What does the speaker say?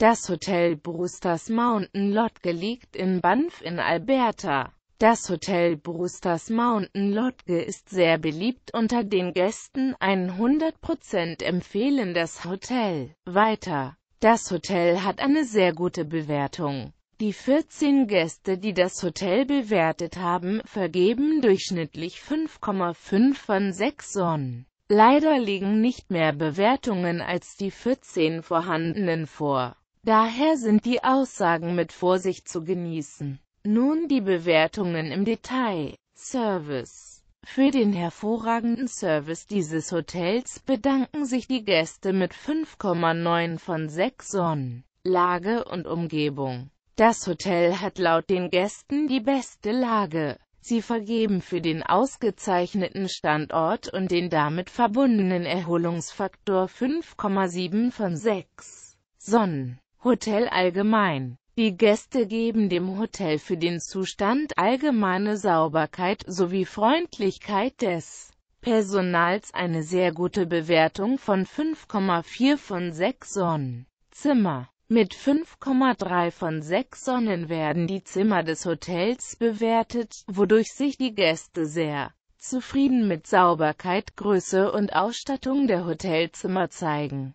Das Hotel Brewsters Mountain Lodge liegt in Banff in Alberta. Das Hotel Brewsters Mountain Lodge ist sehr beliebt unter den Gästen, 100% empfehlen das Hotel. Weiter. Das Hotel hat eine sehr gute Bewertung. Die 14 Gäste, die das Hotel bewertet haben, vergeben durchschnittlich 5,5 von 6 Sonnen. Leider liegen nicht mehr Bewertungen als die 14 vorhandenen vor. Daher sind die Aussagen mit Vorsicht zu genießen. Nun die Bewertungen im Detail. Service Für den hervorragenden Service dieses Hotels bedanken sich die Gäste mit 5,9 von 6 Sonnen. Lage und Umgebung Das Hotel hat laut den Gästen die beste Lage. Sie vergeben für den ausgezeichneten Standort und den damit verbundenen Erholungsfaktor 5,7 von 6 Sonnen. Hotel allgemein. Die Gäste geben dem Hotel für den Zustand allgemeine Sauberkeit sowie Freundlichkeit des Personals eine sehr gute Bewertung von 5,4 von 6 Sonnen. Zimmer mit 5,3 von 6 Sonnen werden die Zimmer des Hotels bewertet, wodurch sich die Gäste sehr zufrieden mit Sauberkeit, Größe und Ausstattung der Hotelzimmer zeigen.